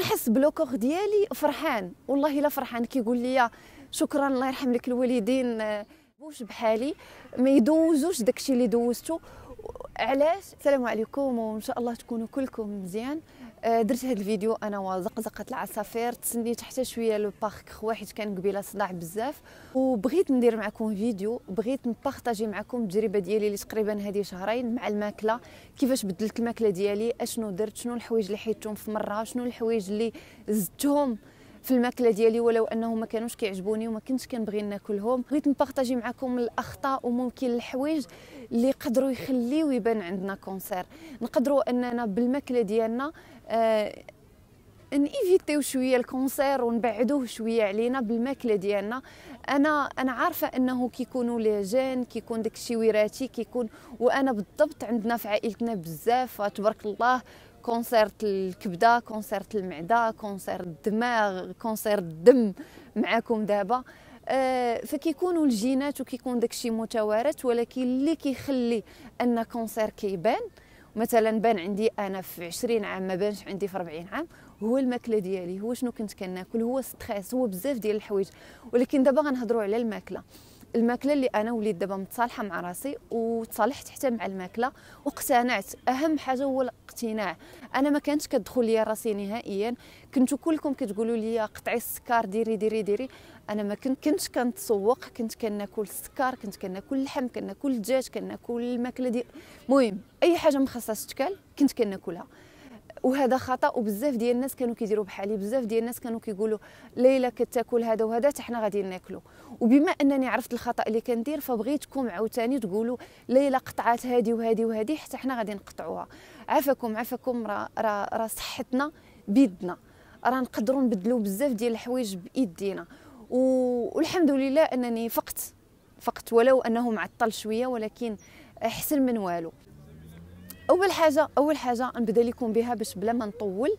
نحس بلوكوغ ديالي فرحان والله الا فرحان كيقول لي شكرا الله يرحم لك الوالدين بوش بحالي ما يدوزوش داكشي اللي دوزتو علاش السلام عليكم وان شاء الله تكونوا كلكم مزيان آه، درت هذا الفيديو انا وزقزقه العصافير تسنيت حتى شويه لو بارك حيت كان قبيله صداع بزاف وبغيت ندير معكم فيديو بغيت نبارطاجي معكم التجربه ديالي اللي تقريبا هذه شهرين مع الماكله كيفاش بدلت الماكله ديالي اشنو درت شنو الحوايج اللي حيدتهم في مره شنو الحوايج اللي زدتهم في الماكله ديالي ولو انهم ما كانوش كيعجبوني وما كنتش كنبغي ناكلهم بغيت نبارطاجي معكم الاخطاء وممكن الحوايج اللي قدروا يخليو يبان عندنا كونسير نقدروا اننا بالماكله ديالنا آه، نيفيتيو شويه الكونسير ونبعدوه شويه علينا بالماكله ديالنا انا انا عارفه انه كيكونوا لي جين كيكون داكشي وراثي كيكون وانا بالضبط عندنا في عائلتنا بزاف تبارك الله كونسيرت الكبده كونسيرت المعده كونسيرت الدماغ كونسيرت الدم معاكم دابا آه فكيكونوا الجينات وكيكون داكشي متوارث ولكن اللي كيخلي ان كونسير كيبان مثلا بان عندي انا في 20 عام ما بانش عندي في 40 عام هو الماكله ديالي هو شنو كنت كناكل هو ستريس هو بزاف ديال الحوايج ولكن دابا غنهضروا على الماكله الماكله اللي انا وليت دابا متصالحه مع راسي وتصالحت حتى مع الماكله واقتنعت اهم حاجه هو الاقتناع انا ما كانتش كتدخل ليا راسي نهائيا كنتو كلكم كتقولوا لي قطعي السكر ديري ديري ديري انا ما كنتش كنتسوق كنت كناكل السكر كنت كناكل اللحم كناكل الدجاج كناكل الماكله دي المهم اي حاجه ما تكال كنت كناكلها وهذا خطا وبزاف ديال الناس كانوا كيديروا بحالي بزاف ديال الناس كانوا كيقولوا ليلى كتاكل هذا وهذا حتى حنا غادي ناكلو وبما انني عرفت الخطا اللي كندير فبغيتكم عاوتاني تقولوا ليلى قطعات هذه وهذه وهذه حتى حنا غادي نقطعوها عفاكم عفاكم راه راه صحتنا بيدنا راه نقدروا نبدلوا بزاف ديال الحوايج بايدينا والحمد لله انني فقت فقت ولو انه معطل شويه ولكن احسن من والو اول حاجه اول حاجه نبدا لكم بها باش بلا ما نطول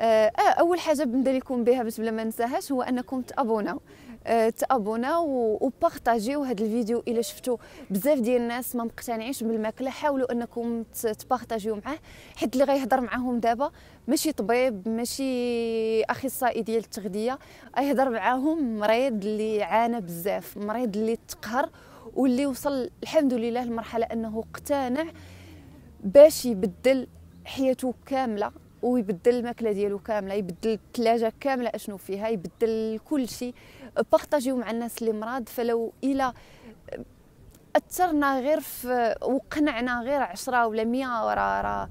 آه, آه، اول حاجه نبدا لكم بها باش بلا ما ننساهاش هو انكم تابوناو آه تابوناو وبارطاجيو هذا الفيديو الا شفتوا بزاف ديال الناس ما مقتنعينش بالماكله حاولوا انكم تبارطاجيو معاه حيت اللي غيهضر معاهم دابا ماشي طبيب ماشي اخصائي ديال التغذيه يهضر معاهم مريض اللي عانى بزاف مريض اللي تقهر واللي وصل الحمد لله لمرحله انه اقتنع باش يبدل حياته كامله ويبدل الماكله ديالو كامله يبدل الثلاجه كامله اشنو فيها يبدل كل شيء بارطاجيو مع الناس اللي مراد فلو الى اثرنا غير في وقنعنا غير عشرة ولا مية ورا را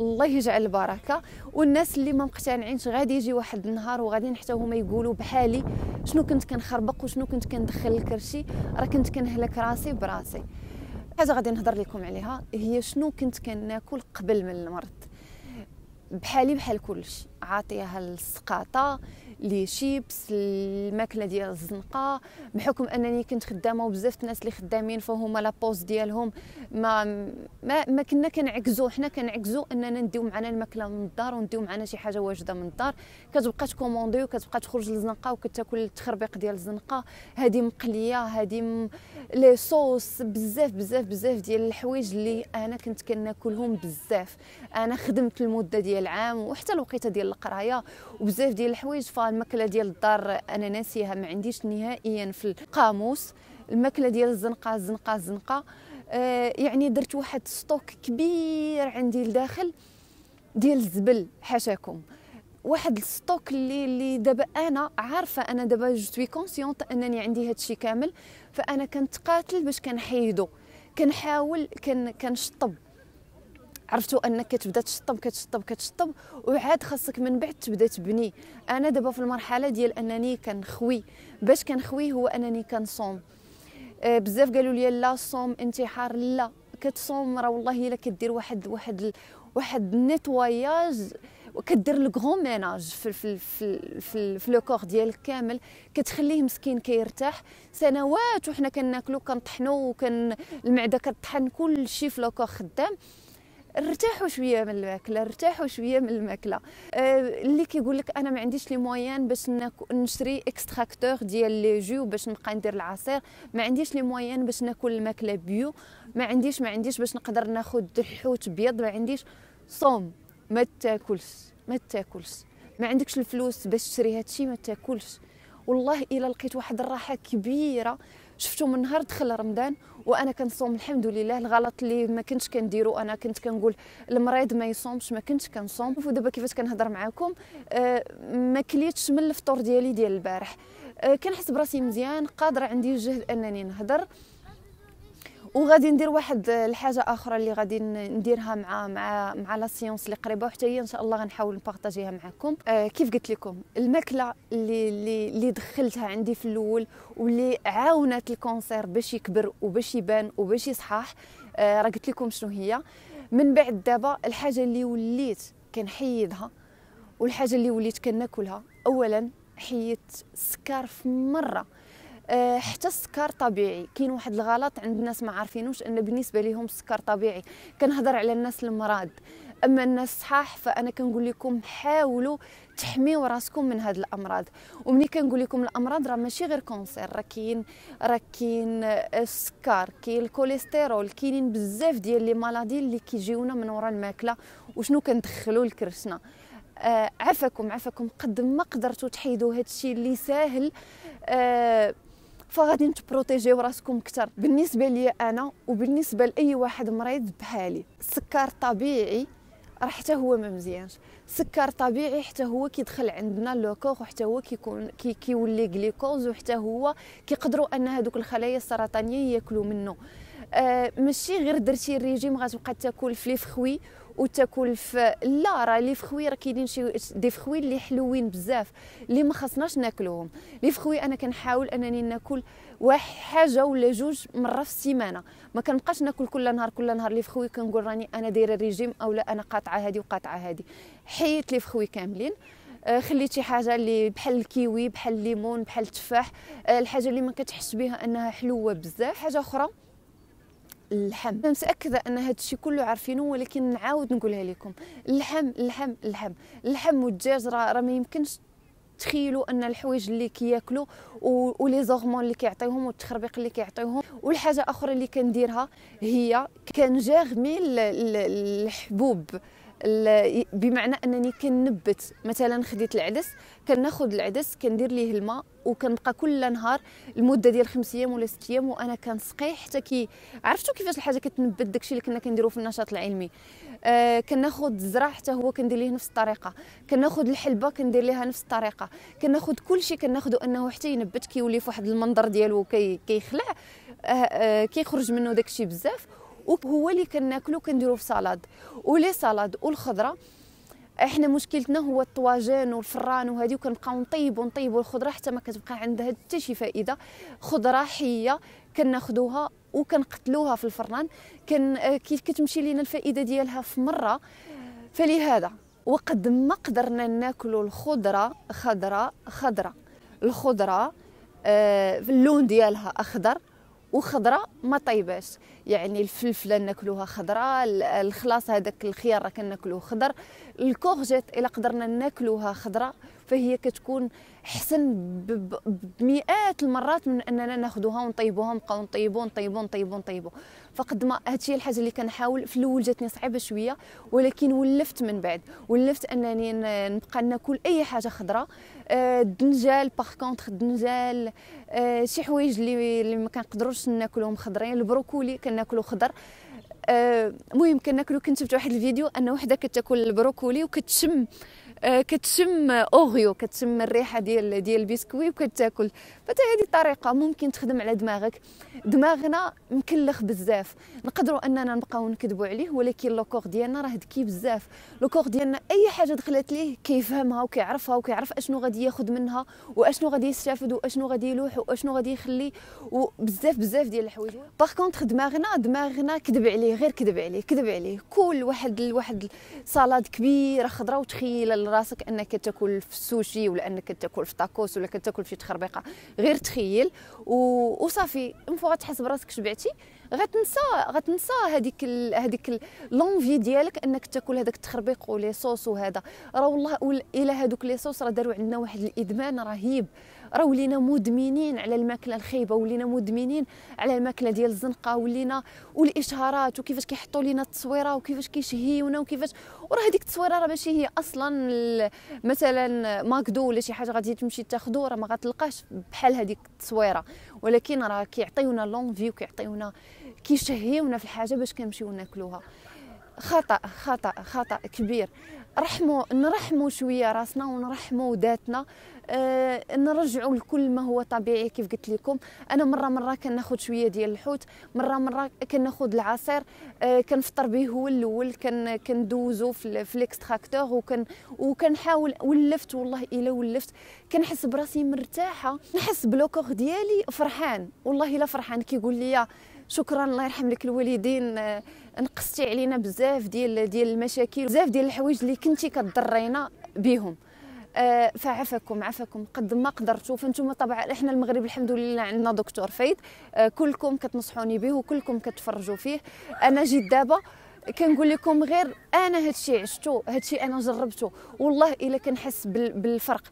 الله يجعل البركه والناس اللي ما مقتنعينش غادي يجي واحد النهار وغادي حتى هما يقولوا بحالي شنو كنت كنخربق وشنو كنت كندخل لكرشي راه كنت كنهلك راسي براسي حاجه غادي نهضر لكم عليها هي شنو كنت كناكل قبل من المرض بحالي بحال كلشي عاطيها السقاطه لي شيبس الماكله ديال الزنقه بحكم انني كنت خدامه وبزاف الناس اللي خدامين فهما لا بوز ديالهم ما ما, ما كنا كنعكزو حنا كنعكزو اننا نديو معنا الماكله من الدار ونديو معنا شي حاجه واجده من الدار كتبقى تكوموندي وكتبقى تخرج للزنقه وكتاكل التخربيق ديال الزنقه هذه مقليه هذه م... لي صوص بزاف بزاف بزاف ديال الحوايج اللي انا كنت كناكلهم بزاف انا خدمت المده ديال عام وحتى الوقيته ديال القرايه وبزاف ديال الحوايج فالماكله ديال الدار انا ناسيها ما عنديش نهائيا في القاموس الماكله ديال الزنقه الزنقه الزنقه آه يعني درت واحد ستوك كبير عندي لداخل ديال الزبل حاشاكم واحد الستوك اللي اللي دابا انا عارفه انا دابا جو سوي كونسيونط انني عندي هادشي كامل فانا كنتقاتل باش كنحيدو كنحاول كن كنشطب عرفتوا انك كتبدا تشطب كتشطب كتشطب وعاد خاصك من بعد تبدا تبني انا دابا في المرحله ديال انني كنخوي باش كنخوي هو انني كنصوم أه، بزاف قالوا لي لا صوم انتحار لا كتصوم راه والله الا كدير واحد واحد واحد نيتواياج وكدير الكغون ميناج في في في في, في لو كور ديالك كامل كتخليه مسكين كيرتاح سنوات وحنا كناكلو كنطحنو وكن المعده كطحن كل شيء في لو كور خدام ارتاحوا شويه من الماكله ارتاحوا شويه من الماكله أه اللي كيقول لك انا ما عنديش لي مويان باش نشري اكستراكتور ديال لي جو باش نبقى ندير العصير ما عنديش لي مويان باش ناكل الماكله بيو ما عنديش ما عنديش باش نقدر ناخذ حوت بيض ما عنديش صوم ما تاكلش ما تاكلش ما عندكش الفلوس باش تشري هادشي ما تاكلش والله الا لقيت واحد الراحه كبيره شفتو من نهار دخل رمضان وانا كنصوم الحمد لله الغلط اللي ما كنتش كنديرو انا كنت كنقول المريض ما يصومش ما كنتش كنصوم ودابا كيفاش كنهضر معاكم آه، ما كليتش من الفطور ديالي ديال البارح آه، كنحس براسي مزيان قادره عندي الجهد انني نهضر وغادي ندير واحد الحاجه اخرى اللي غادي نديرها مع مع مع لا سيونس اللي قريبه وحتى هي ان شاء الله غنحاول نبارطاجيها معكم آه كيف قلت لكم الماكله اللي اللي اللي دخلتها عندي في الاول واللي عاونت الكونسير باش يكبر وباش يبان وباش يصحح آه راه قلت لكم شنو هي من بعد دابا الحاجه اللي وليت كنحيدها والحاجه اللي وليت كناكلها اولا حيدت السكر في مره آه، حتى السكر طبيعي كاين واحد الغلط عند الناس ما عارفينوش ان بالنسبه لهم السكر طبيعي كنهضر على الناس المرض اما الناس صحاح فانا كنقول لكم حاولوا تحميوا راسكم من هذه الامراض ومني كنقول لكم الامراض راه ماشي غير كونسير راه كاين راه كاين آه، السكر كاين الكوليسترول كاينين بزاف ديال لي مالادي اللي كيجيونا من وراء الماكله وشنو كندخلوا لكرشنا آه عفاكم عفاكم قد ما قدرتوا تحيدوا هذا الشيء اللي ساهل آه فغادي تبروتيجيو راسكم اكثر بالنسبه لي انا وبالنسبه لاي واحد مريض بحالي السكر طبيعي راه حتى هو ما مزيانش السكر طبيعي حتى هو كيدخل عندنا لوكور وحتى هو كيكون كي كيولي غليكوز وحتى هو كيقدروا ان هذوك الخلايا السرطانيه ياكلوا منه آه ماشي غير درتي الريجيم غتبقى تاكل فلي فخوي وتاكل في لا راه لي فخوي راه كاينين شي دي فخوي اللي حلوين بزاف اللي ما خصناش ناكلهم لي فخوي انا كنحاول انني ناكل واحد حاجه ولا جوج مره في السيمانه ما كنبقاش ناكل كل نهار كل نهار لي فخوي كنقول راني انا دايره الريجيم اولا انا قاطعه هذه وقاطعه هذه حيت لي فخوي كاملين آه، خليت شي حاجه اللي بحال الكيوي بحال الليمون بحال التفاح آه، الحاجه اللي ما كتحس بها انها حلوه بزاف حاجه اخرى اللحم انا متاكده ان هذا الشيء كله عارفينه ولكن نعاود نقولها لكم اللحم اللحم اللحم اللحم والدجاج راه ما يمكنش تخيلوا ان الحوايج اللي كياكلوا ولي زغمون اللي كيعطيوهم والتخربيق اللي كيعطيوهم والحاجه اخرى اللي كنديرها هي كنجاغمي الحبوب بمعنى انني كنبت مثلا خديت العدس كناخذ العدس كندير ليه الماء وكنبقى كل نهار المده ديال خمس ايام ولا ست ايام وانا كنسقيه حتى كي عرفتوا كيفاش الحاجه كتنبت داكشي اللي كنا كنديرو في النشاط العلمي آه كناخذ الزرع حتى هو كندير ليه نفس الطريقه كناخذ الحلبه كندير ليها نفس الطريقه كناخذ كل شيء كناخذه انه حتى ينبت كيولي في واحد المنظر ديالو كيخلع كي آه آه كيخرج منه داكشي بزاف وهو اللي كناكلو كنديرو في سلطه ولي سلطه والخضره احنا مشكلتنا هو الطواجن والفران وهذه وكنبقاو نطيبو نطيبو الخضره حتى ما كتبقى عندها حتى شي فائده خضره حيه كناخذوها وكنقتلوها في الفران كان آه، كتمشي لينا الفائده ديالها في مره فلهذا وقد ما قدرنا ناكلوا الخضره خضره خضره الخضره آه، اللون ديالها اخضر وخضره ما طيباش يعني الفلفله ناكلوها خضراء الخلاص هذاك الخيار راه كناكلوه خضر الكورجيت الا قدرنا ناكلوها خضراء فهي كتكون احسن بمئات المرات من اننا ناخذوها ونطيبوها ونبقاو نطيبو نطيبو نطيبو نطيبو فقد ما هادشي الحاجه اللي كنحاول في الاول جاتني صعيبه شويه ولكن ولفت من بعد ولفت انني نبقى ناكل اي حاجه خضراء آه، الدنجال باغ كونتخ الدنجال آه، شي حوايج اللي اللي ما كنقدروش ناكلهم خضرين البروكولي كناكلو خضر آه، المهم كناكلو كنت شفت واحد الفيديو ان وحده كتاكل البروكولي وكتشم آه، كتشم اوريو كتشم الريحه ديال ديال البسكوي وكتاكل فهذه الطريقه ممكن تخدم على دماغك دماغنا مكلخ بزاف نقدروا اننا نبقاو نكذبوا عليه ولكن كور ديالنا راه ذكي بزاف كور ديالنا اي حاجه دخلت ليه كيفهمها وكيعرفها وكيعرف اشنو غادي ياخذ منها واشنو غادي يستافد واشنو غادي يلوح واشنو غادي يخلي وبزاف بزاف ديال الحوايج باغ كونطخ دماغنا دماغنا كذب عليه غير كذب عليه كذب عليه كل واحد لواحد صالاد كبيره خضراء وتخيل راسك انك تاكل في السوشي ولا انك تاكل في طاكوس ولا كتاكل في شي تخربيقه غير تخيل وصافي من تحس براسك شبعتي غتنسى غتنسى هذيك هذيك لونفي ديالك انك تاكل هذاك التخربيق ولي صوص وهذا راه والله الى هذوك لي صوص راه داروا عندنا واحد الادمان رهيب راه ولينا مدمنين على الماكله الخايبه ولينا مدمنين على الماكله ديال الزنقه ولينا والاشهارات وكيفاش كيحطوا لينا التصويره وكيفاش كيشهيونا وكيفاش وراه هذيك التصويره راه ماشي هي اصلا مثلا ماكدو ولا شي حاجه غادي تمشي تاخذو راه ما غتلقاش بحال هذيك التصويره ولكن راه كيعطيونا لونفي وكيعطيونا كيشهيونا في الحاجه باش كنمشيو ناكلوها خطا خطا خطا كبير رحموا نرحموا شويه راسنا ونرحموا ذاتنا أه نرجعوا لكل ما هو طبيعي كيف قلت لكم انا مره مره كناخذ شويه ديال الحوت مره مره كناخذ العصير أه كنفطر به هو الاول كندوزو في, في الاكستراكتور وكن وكنحاول ولفت والله الا ولفت كنحس براسي مرتاحه نحس بلوكور ديالي فرحان والله الا فرحان كيقول لي شكرا الله يرحم لك الوالدين آه، نقصتي علينا بزاف ديال ديال المشاكل بزاف ديال الحوايج اللي كنتي كضرينا بهم آه فعفاكم عفاكم قد ما قدرتوا فانتم طبعا احنا المغرب الحمد لله عندنا دكتور فايد آه، كلكم كتنصحوني به وكلكم كتفرجوا فيه انا جيت دابا كنقول لكم غير انا هادشي عشتو هادشي انا جربته والله الا كنحس بالفرق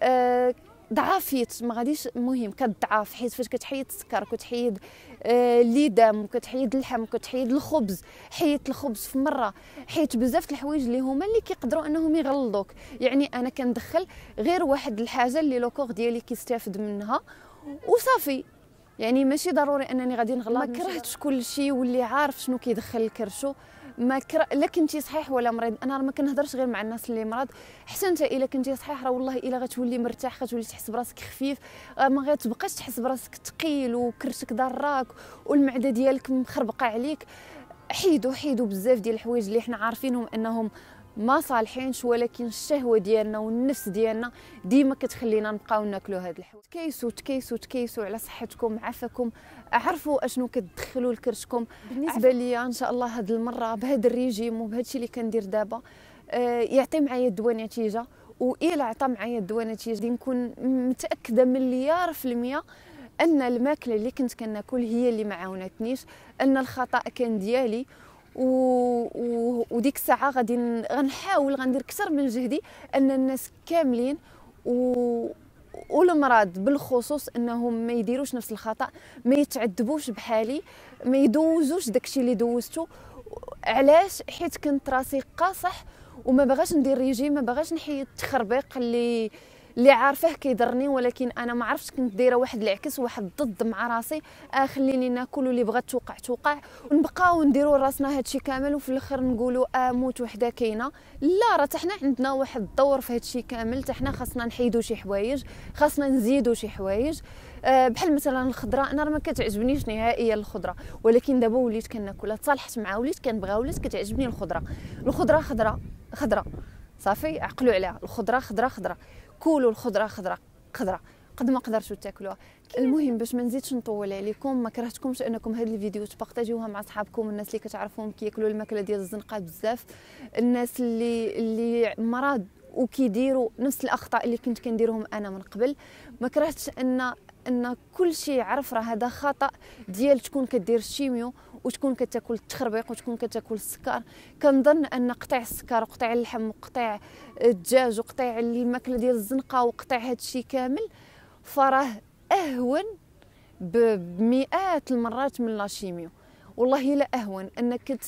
آه، ضعافيت ما غاديش مهم كتضعف حيت فاش كتحيد السكر كتحيد آه، اللي دام كتحيد اللحم كتحيد الخبز حيت الخبز في مره حيت بزاف الحوايج اللي هما اللي كيقدروا انهم يغلطوك يعني انا كندخل غير واحد الحاجه اللي لوكور ديالي كيستافد منها وصافي يعني ماشي ضروري انني غادي نغلط ما كرهتش كل شيء واللي عارف شنو كيدخل الكرشو ما كر... لا كنتي صحيح ولا مريض انا ما كنهضرش غير مع الناس اللي مرض حتى انت الا كنتي صحيح راه والله الا غتولي مرتاح غتولي تحس براسك خفيف آه، ما غتبقاش تحس براسك ثقيل وكرشك ضراك والمعده ديالك مخربقه عليك حيدوا حيدوا بزاف ديال الحوايج اللي حنا عارفينهم انهم ما صالحينش ولكن الشهوه ديالنا والنفس ديالنا ديما كتخلينا نبقاو ناكلوا هاد الحوايج تكيسوا تكيسوا تكيسوا على صحتكم عافاكم عرفوا اشنو كتدخلوا لكرشكم بالنسبه ليا ان شاء الله هاد المره بهذا الريجيم وبهادشي اللي كندير دابا آه يعطي معايا الدواء نتيجه والا عطى معايا الدواء نتيجه نكون متاكده مليار في الميه ان الماكله اللي كنت كناكل هي اللي ما عاونتنيش ان الخطا كان ديالي و... و... وديك الساعه غادي غنحاول غندير اكثر من جهدي ان الناس كاملين و والمرض بالخصوص انهم ما يديروش نفس الخطا ما يتعذبوش بحالي ما يدوزوش داكشي اللي دوزته علاش حيت كنت راسي قاصح وما باغاش ندير ريجيم ما باغاش نحيد التخربيق اللي اللي عارفاه كيضرني ولكن انا ما عرفتش كنت دايره واحد العكس واحد ضد مع راسي آه، خليني ناكل واللي بغات توقع توقع ونبقاو ونديروا راسنا هادشي كامل وفي الاخر نقولوا آه وحده كاينه لا راه حنا عندنا واحد الدور في هادشي كامل حنا خاصنا نحيدو شي حوايج خاصنا نزيدو شي حوايج آه، بحال مثلا الخضره انا راه ما كتعجبنيش نهائيا الخضره ولكن دابا وليت كناكلها تصالحت مع وليت كنبغيها وليت كتعجبني الخضره الخضره خضره خضره صافي عقلوا عليها الخضره خضره خضره كولوا الخضره خضره خضره قد ما قدرتوا تاكلوها إيه. المهم باش ما نزيدش نطول عليكم ما كرهتكمش انكم هاد الفيديو تبارطاجيوها مع صحابكم الناس اللي كتعرفوهم كياكلوا الماكله ديال الزنقه بزاف الناس اللي اللي مرض وكيديروا نفس الاخطاء اللي كنت كنديرهم انا من قبل ما كرهتش ان ان كل شيء عرف راه هذا خطا ديال تكون كدير الشيميو وتكون كتاكل التخربيق وتكون كتاكل السكر كنظن ان قطع السكر وقطع اللحم وقطع الدجاج وقطع الماكله ديال الزنقه وقطع هادشي كامل فراه اهون بمئات المرات من لاشيميو والله لا اهون انك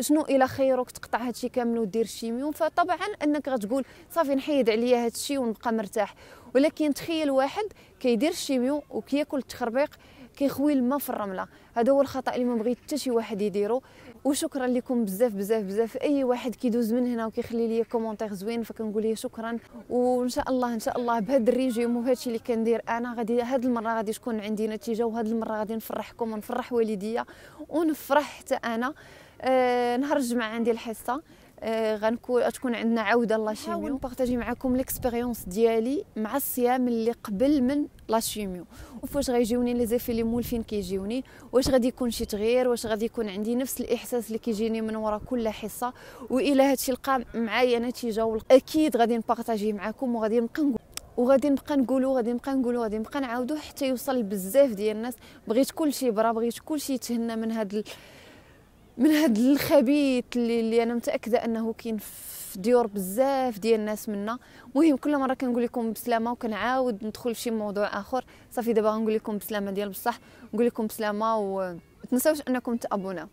شنو الى خيرك تقطع هادشي كامل ودير شيميو فطبعا انك غتقول صافي نحيد عليا هادشي ونبقى مرتاح ولكن تخيل واحد كيدير الشيميو وكياكل التخربيق كيخوي الماء في الرمله هذا هو الخطا اللي ما بغيت حتى شي واحد يديرو وشكرا لكم بزاف بزاف بزاف اي واحد كيدوز من هنا وكيخلي لي كومونتير زوين فكنقول ليه شكرا وان شاء الله ان شاء الله بهذا الريجيم وهذا الشيء اللي كندير انا غادي هاد المره غادي تكون عندي نتيجه وهاد المره غادي نفرحكم ونفرح والديا ونفرح حتى انا آه نهار الجمعه عندي الحصه آه، غنكون تكون عندنا عوده لاشيميو نحاول نبارطاجي معكم ليكسبيريونس ديالي مع الصيام اللي قبل من لاشيميو وفاش غيجيوني لي زيفي اللي مولفين كيجيوني واش غادي يكون شي تغيير واش غادي يكون عندي نفس الاحساس اللي كيجيني من ورا كل حصه والى هادشي لقى معايا نتيجه اكيد غادي نبارطاجي معكم وغادي نبقى نقول وغادي نبقى نقولو غادي نبقى نقولو غادي نبقى نعاودو حتى يوصل بزاف ديال الناس بغيت كلشي برا بغيت كلشي يتهنى من هاد من هاد الخبيث اللي, اللي انا متاكده انه كاين في ديور بزاف ديال الناس منا المهم كل مره كنقول لكم بسلامه وكنعاود ندخل في شي موضوع اخر صافي دابا غنقول لكم بسلامه ديال بصح نقول لكم بسلامه وما تنساوش انكم تابوناو